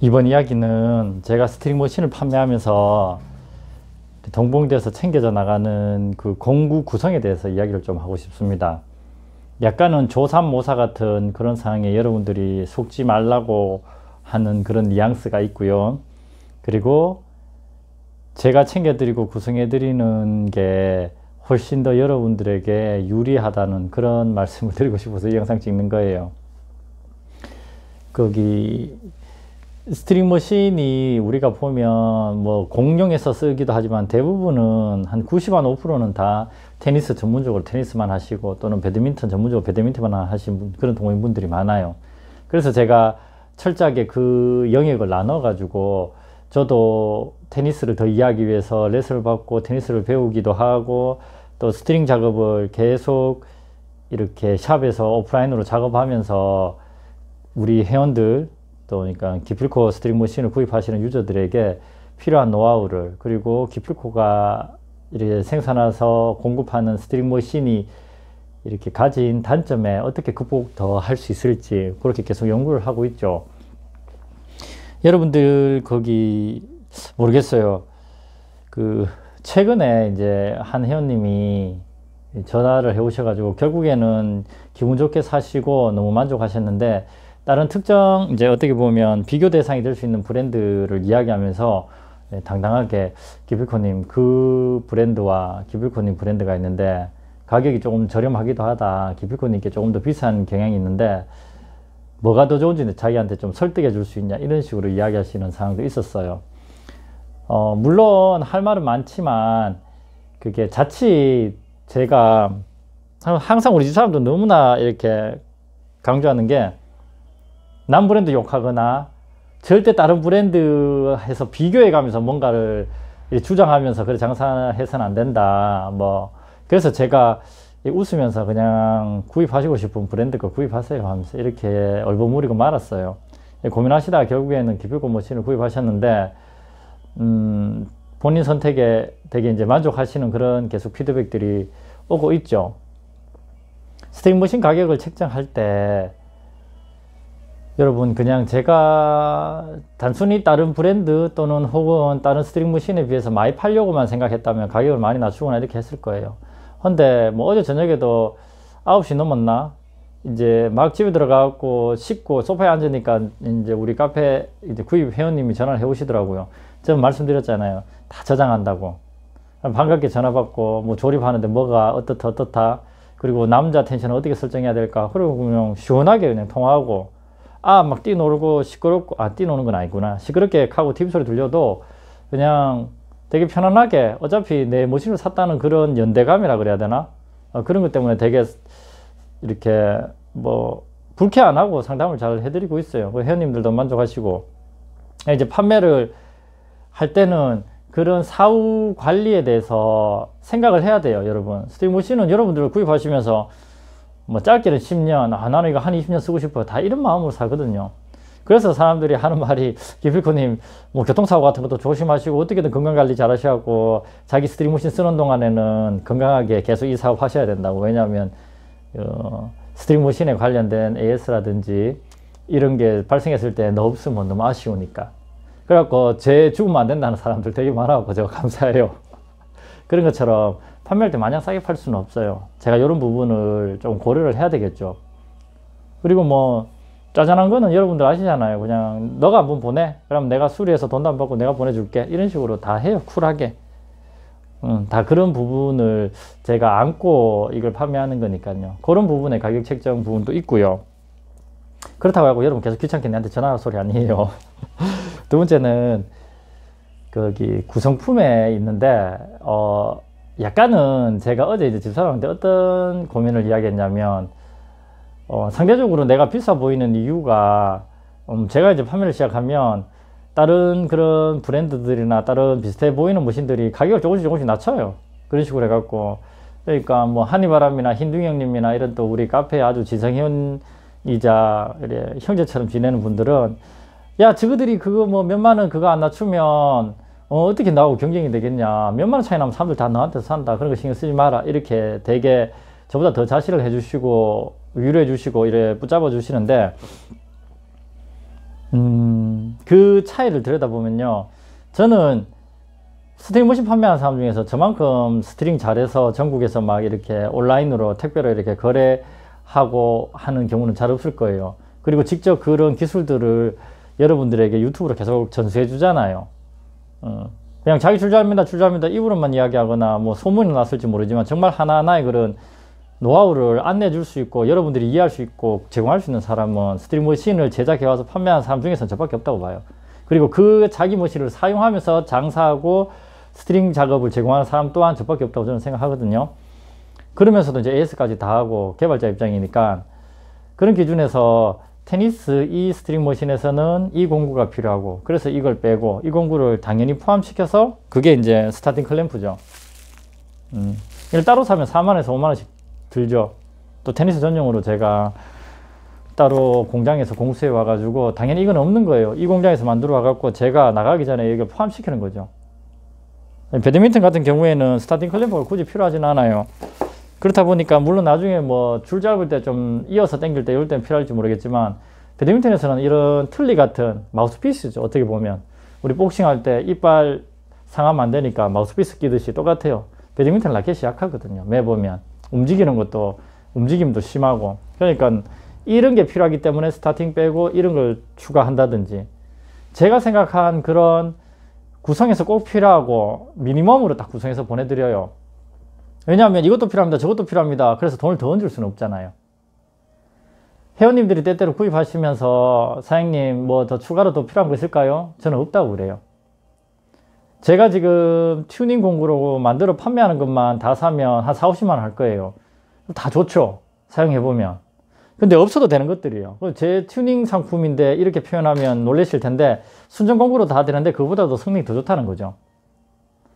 이번 이야기는 제가 스트링 머신을 판매하면서 동봉대에서 챙겨져 나가는 그 공구 구성에 대해서 이야기를 좀 하고 싶습니다. 약간은 조삼모사 같은 그런 상황에 여러분들이 속지 말라고 하는 그런 뉘앙스가 있고요. 그리고 제가 챙겨드리고 구성해드리는 게 훨씬 더 여러분들에게 유리하다는 그런 말씀을 드리고 싶어서 이 영상 찍는 거예요. 거기 스트링 머신이 우리가 보면 뭐 공룡에서 쓰기도 하지만 대부분은 한 90한 5%는 다 테니스 전문적으로 테니스만 하시고 또는 배드민턴 전문적으로 배드민턴만 하신 분, 그런 동호인분들이 많아요. 그래서 제가 철저하게 그 영역을 나눠 가지고 저도 테니스를 더 이해하기 위해서 레슨을 받고 테니스를 배우기도 하고 또 스트링 작업을 계속 이렇게 샵에서 오프라인으로 작업하면서 우리 회원들 또 그러니까 기필코 스트링 머신을 구입하시는 유저들에게 필요한 노하우를 그리고 기필코가 이렇게 생산해서 공급하는 스트링 머신이 이렇게 가진 단점에 어떻게 극복 더 할 수 있을지 그렇게 계속 연구를 하고 있죠. 여러분들 거기 모르겠어요. 그 최근에 이제 한 회원님이 전화를 해 오셔가지고 결국에는 기분 좋게 사시고 너무 만족하셨는데 다른 특정 이제 어떻게 보면 비교 대상이 될 수 있는 브랜드를 이야기하면서 네, 당당하게 기필코님 그 브랜드와 기필코님 브랜드가 있는데 가격이 조금 저렴하기도 하다 기필코님께 조금 더 비싼 경향이 있는데 뭐가 더 좋은지 자기한테 좀 설득해 줄 수 있냐 이런 식으로 이야기하시는 상황도 있었어요 어, 물론 할 말은 많지만 그게 자칫 제가 항상 우리 집 사람도 너무나 이렇게 강조하는 게남 브랜드 욕하거나 절대 다른 브랜드에서 비교해 가면서 뭔가를 주장하면서 그래 장사해서는 안 된다. 뭐 그래서 제가 웃으면서 그냥 구입하시고 싶은 브랜드 거 구입하세요 하면서 이렇게 얼버무리고 말았어요. 예, 고민하시다 결국에는 기필코 머신을 구입하셨는데 음, 본인 선택에 되게 이제 만족하시는 그런 계속 피드백들이 오고 있죠. 스테이크 머신 가격을 책정할 때 여러분 그냥 제가 단순히 다른 브랜드 또는 혹은 다른 스트링 머신에 비해서 많이 팔려고만 생각했다면 가격을 많이 낮추거나 이렇게 했을 거예요 근데 뭐 어제 저녁에도 9시 넘었나 이제 막 집에 들어가고 씻고 소파에 앉으니까 이제 우리 카페 이제 구입 회원님이 전화를 해 오시더라고요 제가 말씀드렸잖아요 다 저장한다고 반갑게 전화 받고 뭐 조립하는데 뭐가 어떻다 어떻다 그리고 남자 텐션을 어떻게 설정해야 될까 그리고 그냥 시원하게 그냥 통화하고 아막 뛰놀고 시끄럽고 아 뛰노는 건 아니구나 시끄럽게 하고 TV 소리 들려도 그냥 되게 편안하게 어차피 내 머신을 샀다는 그런 연대감이라 그래야 되나 어, 그런 것 때문에 되게 이렇게 뭐 불쾌 안 하고 상담을 잘 해드리고 있어요 그 회원님들도 만족하시고 이제 판매를 할 때는 그런 사후 관리에 대해서 생각을 해야 돼요 여러분 스팀 머신은 여러분들 을 구입하시면서 뭐 짧게는 10년, 아, 나는 이거 한 20년 쓰고 싶어요. 다 이런 마음으로 살거든요. 그래서 사람들이 하는 말이 기필코님 뭐 교통사고 같은 것도 조심하시고 어떻게든 건강관리 잘하셔고 자기 스트리머신 쓰는 동안에는 건강하게 계속 이 사업 하셔야 된다고 왜냐하면 어, 스트리머신에 관련된 AS라든지 이런 게 발생했을 때 너 없으면 너무 아쉬우니까 그래갖고 제 죽으면 안 된다는 사람들 되게 많아갖고 제가 감사해요 그런 것처럼 판매할 때 마냥 싸게 팔 수는 없어요. 제가 이런 부분을 좀 고려를 해야 되겠죠. 그리고 뭐 짜잔한 거는 여러분들 아시잖아요. 그냥 너가 한번 보내. 그럼 내가 수리해서 돈도 안 받고 내가 보내줄게. 이런 식으로 다 해요. 쿨하게. 음, 다 그런 부분을 제가 안고 이걸 판매하는 거니까요. 그런 부분의 가격 책정 부분도 있고요. 그렇다고 하고 여러분 계속 귀찮게 내한테 전화할 소리 아니에요. 두 번째는 거기 구성품에 있는데 어 약간은 제가 어제 이제 집사람한테 어떤 고민을 이야기했냐면 어, 상대적으로 내가 비싸 보이는 이유가 음, 제가 이제 판매를 시작하면 다른 그런 브랜드들이나 다른 비슷해 보이는 머신들이 가격을 조금씩 조금씩 낮춰요 그런 식으로 해갖고 그러니까 뭐 한이바람이나 흰둥형님이나 이런 또 우리 카페에 아주 지성현이자 형제처럼 지내는 분들은 야 저거들이 그거 뭐 몇만 원 그거 안 낮추면 어, 떻게 나하고 경쟁이 되겠냐 몇만 원 차이 나면 사람들 다너한테 산다 그런 거 신경 쓰지 마라 이렇게 되게 저보다 더자시을 해주시고 위로해 주시고 이래 붙잡아 주시는데 음, 그 차이를 들여다보면요 저는 스트링 머신 판매하는 사람 중에서 저만큼 스트링 잘해서 전국에서 막 이렇게 온라인으로 택배로 이렇게 거래하고 하는 경우는 잘 없을 거예요 그리고 직접 그런 기술들을 여러분들에게 유튜브로 계속 전수해 주잖아요 어. 그냥 자기 출자입니다, 출자입니다 입으로만 이야기하거나 뭐 소문이 났을지 모르지만 정말 하나하나의 그런 노하우를 안내해 줄 수 있고 여러분들이 이해할 수 있고 제공할 수 있는 사람은 스트리 머신을 제작해 와서 판매하는 사람 중에서는 저밖에 없다고 봐요. 그리고 그 자기 머신을 사용하면서 장사하고 스트링 작업을 제공하는 사람 또한 저밖에 없다고 저는 생각하거든요. 그러면서도 이제 AS까지 다 하고 개발자 입장이니까 그런 기준에서 테니스 이 스트링 머신에서는 이 공구가 필요하고 그래서 이걸 빼고 이 공구를 당연히 포함시켜서 그게 이제 스타팅 클램프죠 음. 이걸 따로 사면 4만에서 5만원씩 들죠 또 테니스 전용으로 제가 따로 공장에서 공수해 와가지고 당연히 이건 없는 거예요 이 공장에서 만들어 와갖고 제가 나가기 전에 이걸 포함시키는 거죠 배드민턴 같은 경우에는 스타팅 클램프가 굳이 필요하진 않아요 그렇다 보니까 물론 나중에 뭐 줄 잡을 때 좀 이어서 당길 때 이럴 때는 필요할지 모르겠지만 배드민턴에서는 이런 틀니 같은 마우스피스죠 어떻게 보면 우리 복싱할 때 이빨 상하면 안 되니까 마우스피스 끼듯이 똑같아요 배드민턴 라켓이 약하거든요 매 보면 움직이는 것도 움직임도 심하고 그러니까 이런 게 필요하기 때문에 스타팅 빼고 이런 걸 추가한다든지 제가 생각한 그런 구성에서 꼭 필요하고 미니멈으로 딱 구성해서 보내드려요 왜냐하면 이것도 필요합니다. 저것도 필요합니다. 그래서 돈을 더 얹을 수는 없잖아요. 회원님들이 때때로 구입하시면서 사장님 뭐 더 추가로 더 필요한 거 있을까요? 저는 없다고 그래요. 제가 지금 튜닝 공구로 만들어 판매하는 것만 다 사면 한 4, 50만 원할 거예요. 다 좋죠. 사용해보면. 근데 없어도 되는 것들이에요. 제 튜닝 상품인데 이렇게 표현하면 놀라실 텐데 순정 공구로 다 되는데 그보다도 성능이 더 좋다는 거죠.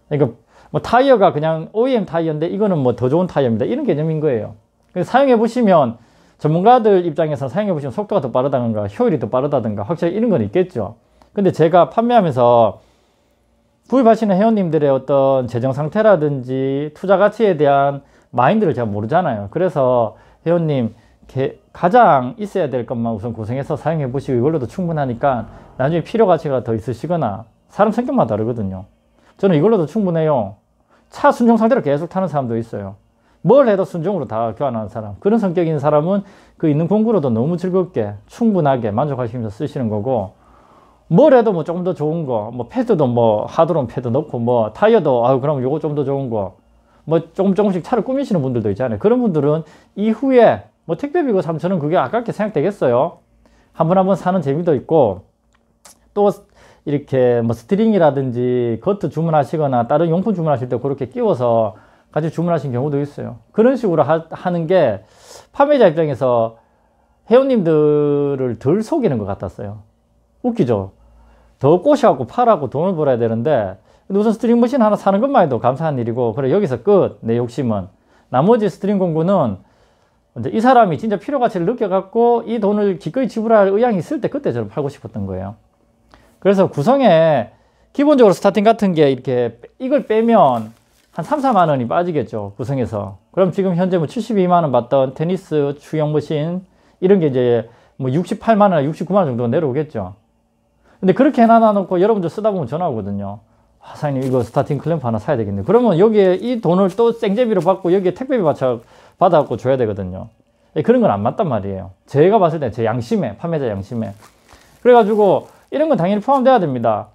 그러니까 뭐 타이어가 그냥 OEM 타이어인데 이거는 뭐 더 좋은 타이어입니다. 이런 개념인 거예요. 사용해 보시면 전문가들 입장에서 사용해 보시면 속도가 더 빠르다든가 효율이 더 빠르다든가 확실히 이런 건 있겠죠. 근데 제가 판매하면서 구입하시는 회원님들의 어떤 재정 상태라든지 투자 가치에 대한 마인드를 제가 모르잖아요. 그래서 회원님 가장 있어야 될 것만 우선 고생해서 사용해 보시고 이걸로도 충분하니까 나중에 필요 가치가 더 있으시거나 사람 성격만 다르거든요. 저는 이걸로도 충분해요. 차 순정 상태로 계속 타는 사람도 있어요. 뭘 해도 순정으로 다 교환하는 사람. 그런 성격인 사람은 그 있는 공구로도 너무 즐겁게 충분하게 만족하시면서 쓰시는 거고 뭘 해도 뭐 조금 더 좋은 거, 뭐 패드도 뭐 하드론 패드 넣고 뭐 타이어도 아유 그럼 요거 좀 더 좋은 거. 뭐 조금 조금씩 차를 꾸미시는 분들도 있잖아요. 그런 분들은 이후에 뭐 택배비고 참 저는 그게 아깝게 생각되겠어요. 한 번 한 번 사는 재미도 있고 또 이렇게 뭐 스트링이라든지 겉것 주문하시거나 다른 용품 주문하실 때 그렇게 끼워서 같이 주문하신 경우도 있어요. 그런 식으로 하, 는게 판매자 입장에서 회원님들을 덜 속이는 것 같았어요. 웃기죠? 더 꼬셔갖고 팔하고 돈을 벌어야 되는데 우선 스트링 머신 하나 사는 것만 해도 감사한 일이고 그래 여기서 끝 내 욕심은 나머지 스트링 공구는 이제 이 사람이 진짜 필요 가치를 느껴갖고 이 돈을 기꺼이 지불할 의향이 있을 때 그때 저는 팔고 싶었던 거예요. 그래서 구성에 기본적으로 스타팅 같은 게 이렇게 이걸 빼면 한 3, 4만 원이 빠지겠죠. 구성에서. 그럼 지금 현재 뭐 72만 원 받던 테니스, 추영 머신 이런 게 이제 뭐 68만 원 69만 원 정도 내려오겠죠. 근데 그렇게 해놔 놓고 여러분들 쓰다 보면 전화 오거든요. 아, 사장님 이거 스타팅 클램프 하나 사야 되겠네. 그러면 여기에 이 돈을 또 생제비로 받고 여기에 택배비 받쳐 받아갖고 줘야 되거든요. 예, 그런 건 안 맞단 말이에요. 제가 봤을 때 제 양심에, 판매자 양심에. 그래가지고 이런 건 당연히 포함돼야 됩니다.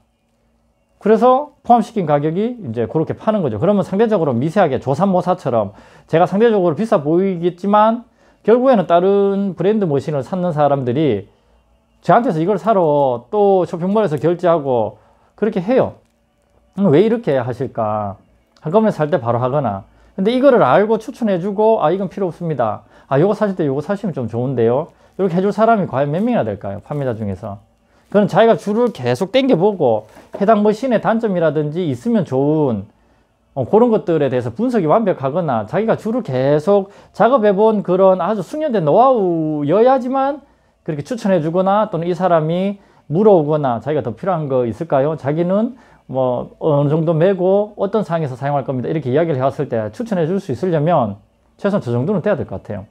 그래서 포함시킨 가격이 이제 그렇게 파는 거죠. 그러면 상대적으로 미세하게 조산모사처럼 제가 상대적으로 비싸 보이겠지만 결국에는 다른 브랜드 머신을 찾는 사람들이 저한테서 이걸 사러 또 쇼핑몰에서 결제하고 그렇게 해요. 음, 왜 이렇게 하실까? 한꺼번에 살 때 바로 하거나. 근데 이거를 알고 추천해주고 아 이건 필요 없습니다. 아 요거 사실 때 요거 사시면 좀 좋은데요. 이렇게 해줄 사람이 과연 몇 명이나 될까요? 판매자 중에서. 그건 자기가 줄을 계속 당겨보고 해당 머신의 단점이라든지 있으면 좋은 어, 그런 것들에 대해서 분석이 완벽하거나 자기가 줄을 계속 작업해본 그런 아주 숙련된 노하우여야지만 그렇게 추천해 주거나 또는 이 사람이 물어오거나 자기가 더 필요한 거 있을까요? 자기는 뭐 어느 정도 메고 어떤 상황에서 사용할 겁니다. 이렇게 이야기를 해왔을 때 추천해 줄 수 있으려면 최소한 저 정도는 돼야 될 것 같아요.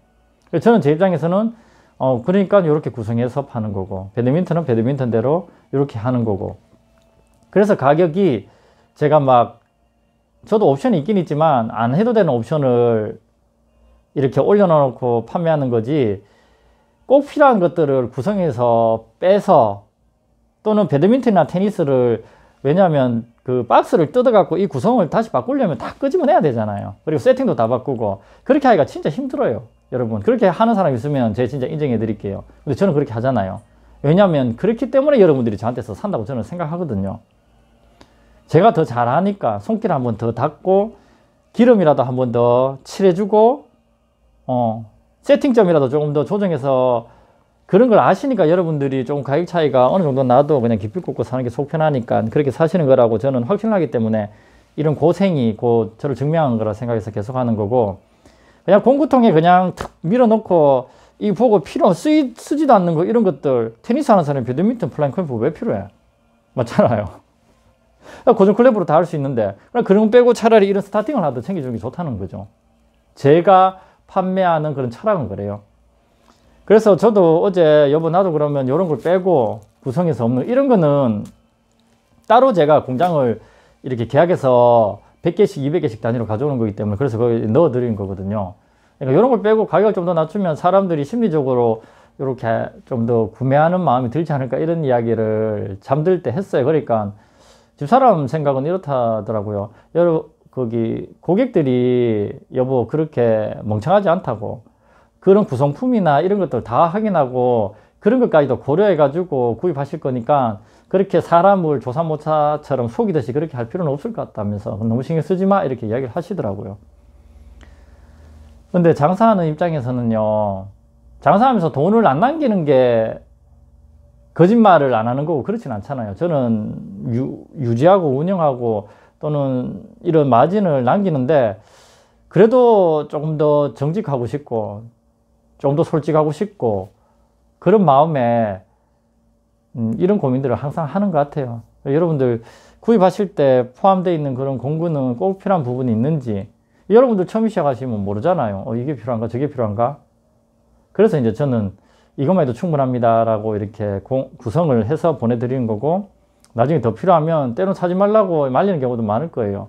저는 제 입장에서는 어, 그러니까 이렇게 구성해서 파는 거고 배드민턴은 배드민턴대로 이렇게 하는 거고 그래서 가격이 제가 막 저도 옵션이 있긴 있지만 안 해도 되는 옵션을 이렇게 올려놓고 판매하는 거지 꼭 필요한 것들을 구성해서 빼서 또는 배드민턴이나 테니스를 왜냐하면 그 박스를 뜯어갖고 이 구성을 다시 바꾸려면 다 끄집어내야 되잖아요. 그리고 세팅도 다 바꾸고 그렇게 하기가 진짜 힘들어요. 여러분 그렇게 하는 사람 있으면 제가 진짜 인정해 드릴게요. 근데 저는 그렇게 하잖아요. 왜냐하면 그렇기 때문에 여러분들이 저한테서 산다고 저는 생각하거든요. 제가 더 잘하니까 손길 한번더 닦고 기름이라도 한번더 칠해주고 어, 세팅점이라도 조금 더 조정해서 그런 걸 아시니까 여러분들이 조금 가격 차이가 어느 정도 나도 그냥 깊이 꽂고 사는 게 속편하니까 그렇게 사시는 거라고 저는 확신하기 때문에 이런 고생이 곧 저를 증명한 거라 생각해서 계속 하는 거고 그냥 공구통에 그냥 탁 밀어놓고 이 보고 필요 쓰이, 쓰지도 않는 거 이런 것들 테니스 하는 사람이 배드민턴 플라잉 골프 왜 필요해? 맞잖아요. 고정 클럽으로 다 할 수 있는데 그런 거 빼고 차라리 이런 스타팅을 하든 챙겨주는 게 좋다는 거죠. 제가 판매하는 그런 철학은 그래요. 그래서 저도 어제 여보 나도 그러면 이런 걸 빼고 구성해서 없는 이런 거는 따로 제가 공장을 이렇게 계약해서 100개씩, 200개씩 단위로 가져오는 거기 때문에 그래서 거기 넣어드린 거거든요. 그러니까 이런 걸 빼고 가격을 좀 더 낮추면 사람들이 심리적으로 이렇게 좀 더 구매하는 마음이 들지 않을까 이런 이야기를 잠들 때 했어요. 그러니까 집사람 생각은 이렇다더라고요. 여러 거기 고객들이 여보 그렇게 멍청하지 않다고 그런 구성품이나 이런 것들 다 확인하고 그런 것까지도 고려해 가지고 구입하실 거니까 그렇게 사람을 조사모차처럼 속이듯이 그렇게 할 필요는 없을 것 같다면서 너무 신경 쓰지 마 이렇게 이야기를 하시더라고요. 근데 장사하는 입장에서는요, 장사하면서 돈을 안 남기는 게 거짓말을 안 하는 거고 그렇진 않잖아요. 저는 유, 지하고 운영하고 또는 이런 마진을 남기는데 그래도 조금 더 정직하고 싶고 좀 더 솔직하고 싶고 그런 마음에 음, 이런 고민들을 항상 하는 것 같아요. 여러분들 구입하실 때 포함되어 있는 그런 공구는 꼭 필요한 부분이 있는지 여러분들 처음 시작하시면 모르잖아요. 어, 이게 필요한가 저게 필요한가 그래서 이제 저는 이것만 해도 충분합니다 라고 이렇게 구성을 해서 보내드리는 거고 나중에 더 필요하면 때론 사지 말라고 말리는 경우도 많을 거예요.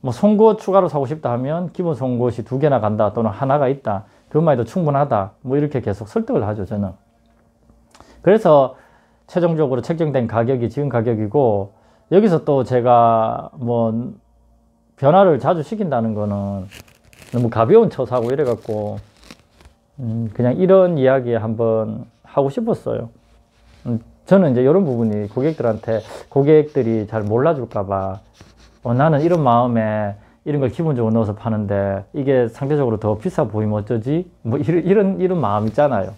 뭐 송곳 추가로 사고 싶다 하면 기본 송곳이 두 개나 간다 또는 하나가 있다. 그것만 해도 충분하다. 뭐 이렇게 계속 설득을 하죠 저는. 그래서 최종적으로 책정된 가격이 지금 가격이고 여기서 또 제가 뭐 변화를 자주 시킨다는 거는 너무 가벼운 처사고 이래갖고 음 그냥 이런 이야기 한번 하고 싶었어요 음 저는 이제 이런 부분이 고객들한테 고객들이 잘 몰라줄까봐 어 나는 이런 마음에 이런 걸 기본적으로 넣어서 파는데 이게 상대적으로 더 비싸 보이면 어쩌지 뭐 이런 이런, 이 마음 있잖아요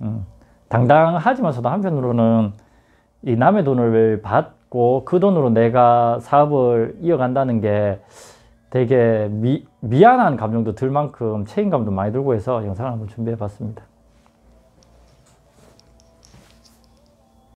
음. 당당하지만서도 한편으로는 이 남의 돈을 받고 그 돈으로 내가 사업을 이어간다는 게 되게 미, 미안한 감정도 들 만큼 책임감도 많이 들고 해서 영상을 한번 준비해 봤습니다.